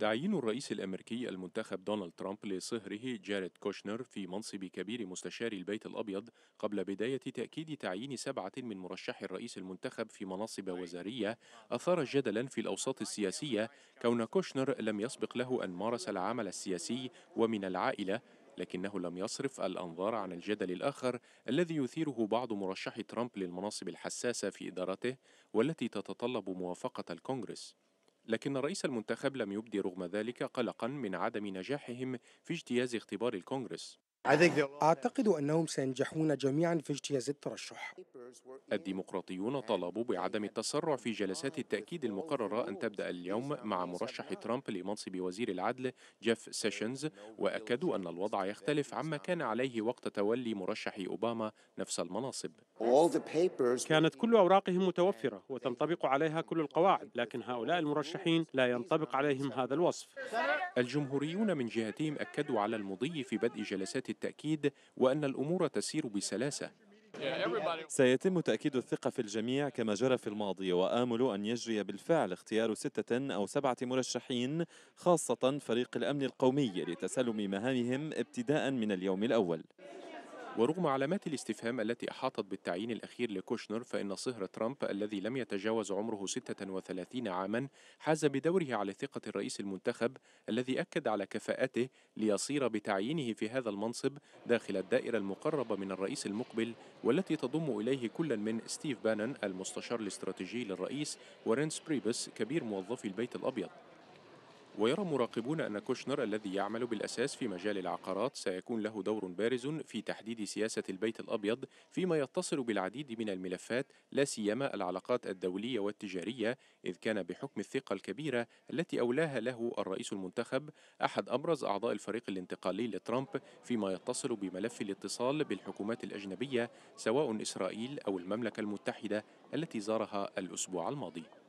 تعيين الرئيس الامريكي المنتخب دونالد ترامب لصهره جاريد كوشنر في منصب كبير مستشار البيت الابيض قبل بدايه تاكيد تعيين سبعه من مرشحي الرئيس المنتخب في مناصب وزاريه اثار جدلا في الاوساط السياسيه كون كوشنر لم يسبق له ان مارس العمل السياسي ومن العائله لكنه لم يصرف الأنظار عن الجدل الآخر الذي يثيره بعض مرشحي ترامب للمناصب الحساسة في إدارته والتي تتطلب موافقة الكونغرس لكن رئيس المنتخب لم يبدي رغم ذلك قلقا من عدم نجاحهم في اجتياز اختبار الكونغرس أعتقد أنهم سينجحون جميعا في اجتياز الترشح الديمقراطيون طالبوا بعدم التسرع في جلسات التأكيد المقررة أن تبدأ اليوم مع مرشح ترامب لمنصب وزير العدل جيف سيشنز وأكدوا أن الوضع يختلف عما كان عليه وقت تولي مرشح أوباما نفس المناصب كانت كل أوراقهم متوفرة وتنطبق عليها كل القواعد لكن هؤلاء المرشحين لا ينطبق عليهم هذا الوصف الجمهوريون من جهتهم أكدوا على المضي في بدء جلسات التأكيد وأن الأمور تسير بسلاسة سيتم تأكيد الثقة في الجميع كما جرى في الماضي وآمل أن يجري بالفعل اختيار ستة أو سبعة مرشحين خاصة فريق الأمن القومي لتسلم مهامهم ابتداء من اليوم الأول ورغم علامات الاستفهام التي أحاطت بالتعيين الأخير لكوشنر فإن صهر ترامب الذي لم يتجاوز عمره 36 عاما حاز بدوره على ثقة الرئيس المنتخب الذي أكد على كفاءته ليصير بتعيينه في هذا المنصب داخل الدائرة المقربة من الرئيس المقبل والتي تضم إليه كل من ستيف بانن المستشار الاستراتيجي للرئيس ورينس بريبس كبير موظفي البيت الأبيض ويرى مراقبون أن كوشنر الذي يعمل بالأساس في مجال العقارات سيكون له دور بارز في تحديد سياسة البيت الأبيض فيما يتصل بالعديد من الملفات لا سيما العلاقات الدولية والتجارية إذ كان بحكم الثقة الكبيرة التي أولاها له الرئيس المنتخب أحد أبرز أعضاء الفريق الانتقالي لترامب فيما يتصل بملف الاتصال بالحكومات الأجنبية سواء إسرائيل أو المملكة المتحدة التي زارها الأسبوع الماضي